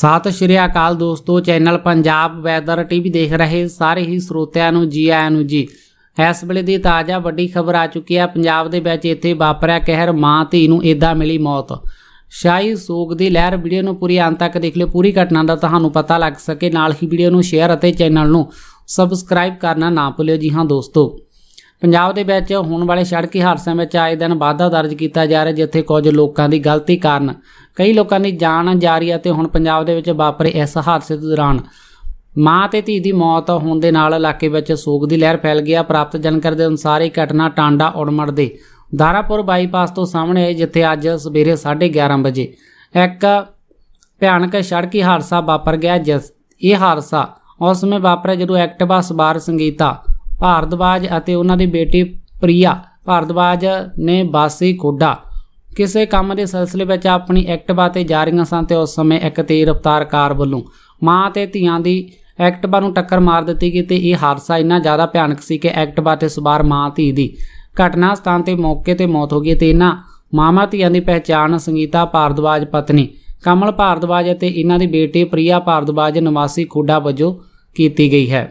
ਸਤਿ ਸ਼੍ਰੀ ਅਕਾਲ ਦੋਸਤੋ channel Punjab weather TV ਦੇਖ ਰਹੇ ਸਾਰੇ ਹੀ ਸਰੋਤਿਆਂ ਨੂੰ ਜੀ ਆਇਆਂ ਨੂੰ ਜੀ ਇਸ ਵੇਲੇ ਦੀ ਤਾਜ਼ਾ ਵੱਡੀ ਖਬਰ ਆ ਚੁੱਕੀ ਹੈ ਪੰਜਾਬ ਦੇ ਵਿੱਚ ਇੱਥੇ ਵਾਪਰਿਆ ਕਹਿਰ ਮਾਂ ਧੀ ਨੂੰ ਇਦਾਂ ਮਿਲੀ ਮੌਤ ਸ਼ਾਈ ਸੋਗ ਦੀ ਲਹਿਰ ਵੀਡੀਓ ਨੂੰ ਪੂਰੀ ਅੰਤ ਤੱਕ ਦੇਖ ਲਿਓ ਪੂਰੀ ਘਟਨਾ ਦਾ ਤੁਹਾਨੂੰ ਪਤਾ ਲੱਗ ਸਕੇ ਨਾਲ ਹੀ ਵੀਡੀਓ ਨੂੰ ਸ਼ੇਅਰ ਅਤੇ ਚੈਨਲ ਨੂੰ ਸਬਸਕ੍ਰਾਈਬ ਕਰਨਾ ਨਾ ਭੁੱਲਿਓ ਜੀ ਹਾਂ ਦੋਸਤੋ ਪੰਜਾਬ ਦੇ ਵਿੱਚ ਹੋਣ ਵਾਲੇ ਸੜਕੀ ਹਾਦਸਿਆਂ ਵਿੱਚ ਆਏ ਦਿਨ ਵਾਧਾ ਦਰਜ ਕੀਤਾ ਜਾ ਰਿਹਾ ਜਿੱਥੇ ਕੁਝ ਲੋਕਾਂ ਦੀ ਗਲਤੀ ਕਾਰਨ ਕਈ ਲੋਕਾਂ ਦੀ ਜਾਨ ਜਾ ਰਹੀ ਆ ਤੇ ਹੁਣ ਪੰਜਾਬ ਦੇ ਵਿੱਚ ਵਾਪਰੇ ਇਸ ਹਾਦਸੇ ਦੌਰਾਨ ਮਾਂ ਤੇ ਧੀ ਦੀ ਮੌਤ ਹੋਣ ਦੇ ਨਾਲ ਇਲਾਕੇ ਵਿੱਚ ਸੋਗ ਦੀ ਲਹਿਰ ਫੈਲ ਗਈ ਪ੍ਰਾਪਤ ਜਾਣਕਾਰੀ ਦੇ ਅਨੁਸਾਰ ਇਹ ਘਟਨਾ ਟਾਂਡਾ ਔੜਮੜ ਦੇ ਦਾਰਾਪੁਰ ਬਾਈਪਾਸ ਤੋਂ ਸਾਹਮਣੇ ਆਈ ਜਿੱਥੇ ਅੱਜ ਸਵੇਰੇ 11:30 ਵਜੇ ਇੱਕ ਭਿਆਨਕ ਸੜਕੀ ਹਾਦਸਾ ਵਾਪਰ ਗਿਆ ਜਿਸ ਇਹ ਹਾਦਸਾ ਉਸ ਸਮੇਂ ਵਾਪਰਿਆ ਜਦੋਂ ਐਕਟਿਵਾ ਸਵਾਰ ਸੰਗੀਤਾ ਭਾਰਦਵਾਜ ਅਤੇ ਉਹਨਾਂ ਦੀ ਬੇਟੀ ਪ੍ਰੀਆ ਭਾਰਦਵਾਜ ਨੇ ਬਾਸੀ ਕੋਡਾ ਕਿਸੇ ਕੰਮ ਦੇ ਸਿਲਸਿਲੇ ਵਿੱਚ ਆਪਣੀ ਐਕਟਿਵਾ ਤੇ ਜਾ ਰਹੀਆਂ ਸਨ ਤੇ ਉਸ ਸਮੇਂ ਇੱਕ ਤੇਜ਼ ਰਫ਼ਤਾਰ ਕਾਰ ਵੱਲੋਂ ਮਾਂ ਤੇ ਧੀਆਂ ਦੀ ਐਕਟਿਵਾ ਨੂੰ ਟੱਕਰ ਮਾਰ ਦਿੱਤੀ ਗਈ ਤੇ ਇਹ ਹਾਦਸਾ ਇੰਨਾ ਜ਼ਿਆਦਾ ਭਿਆਨਕ ਸੀ ਕਿ ਐਕਟਿਵਾ ਤੇ ਸਵਾਰ ਮਾਂ ਧੀ ਦੀ ਘਟਨਾ ਸਥਾਨ ਤੇ ਮੌਕੇ ਤੇ ਮੌਤ ਹੋ ਗਈ ਤੇ ਇਹਨਾਂ ਮਾਮਾ ਧੀਆਂ ਦੀ ਪਹਿਚਾਣ ਸੰਗੀਤਾ ਭਾਰਦਵਾਜ ਪਤਨੀ ਕਮਲ ਭਾਰਦਵਾਜ ਅਤੇ ਇਹਨਾਂ ਦੀ ਬੇਟੀ ਪ੍ਰਿਆ ਭਾਰਦਵਾਜ ਨਿਵਾਸੀ ਖੋਡਾ ਵਜੋਂ ਕੀਤੀ ਗਈ ਹੈ